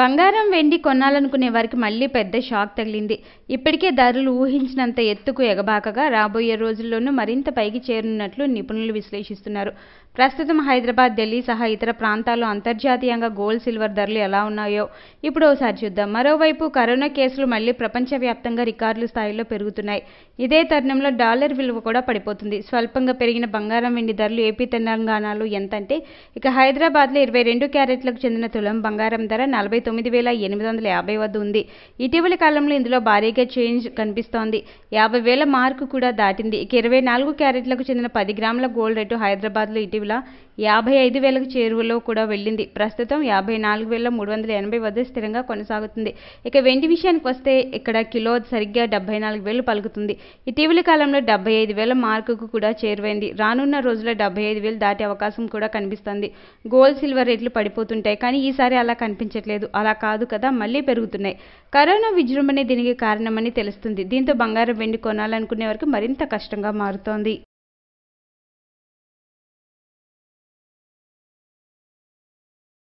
బంగారం వెండి కొనాలనుకునే వారికి మళ్ళీ పెద్ద షాక్ తగిలింది ఇప్పటికే ధరలు ఊహించినంత ఎత్తుకు ఎగబాకగా రాబోయే రోజుల్లోనూ మరింత పైకి చేరున్నట్లు నిపుణులు విశ్లేషిస్తున్నారు ప్రస్తుతం హైదరాబాద్ ఢిల్లీ సహా ఇతర ప్రాంతాల్లో అంతర్జాతీయంగా గోల్డ్ సిల్వర్ ధరలు ఎలా ఉన్నాయో ఇప్పుడు ఒకసారి చూద్దాం మరోవైపు కరోనా కేసులు మళ్ళీ ప్రపంచవ్యాప్తంగా రికార్డుల స్థాయిలో పెరుగుతున్నాయి ఇదే తరుణంలో డాలర్ విలువ కూడా పడిపోతుంది స్వల్పంగా పెరిగిన బంగారం వెండి ధరలు ఏపీ తెలంగాణలో ఎంతంటే ఇక హైదరాబాద్లో ఇరవై రెండు క్యారెట్లకు చెందిన తులం బంగారం ధర నలభై తొమ్మిది వేల ఎనిమిది వందల యాభై వద్ద ఉంది ఇటీవల కాలంలో ఇందులో భారీగా చేంజ్ కనిపిస్తోంది యాభై వేల మార్కు కూడా దాటింది ఇక ఇరవై నాలుగు క్యారెట్లకు చెందిన పది గ్రాముల గోల్డ్ రేటు హైదరాబాద్లో ఇటీవల యాభై ఐదు వేలకు చేరువలో కూడా వెళ్ళింది ప్రస్తుతం యాభై నాలుగు వేల మూడు వందల ఎనభై వద్ద స్థిరంగా కొనసాగుతుంది ఇక వెండి విషయానికి వస్తే ఇక్కడ కిలో సరిగ్గా డెబ్బై నాలుగు వేలు పలుకుతుంది ఇటీవలి కాలంలో డెబ్బై ఐదు వేల మార్కుకు కూడా చేరువైంది రానున్న రోజుల్లో డెబ్బై ఐదు వేలు దాటే అవకాశం కూడా కనిపిస్తుంది గోల్డ్ సిల్వర్ రేట్లు పడిపోతుంటాయి కానీ ఈసారి అలా కనిపించట్లేదు అలా కాదు కదా మళ్ళీ పెరుగుతున్నాయి కరోనా విజృంభణ దీనికి కారణమని తెలుస్తుంది దీంతో బంగారం వెండి కొనాలనుకునే వారికి మరింత కష్టంగా మారుతోంది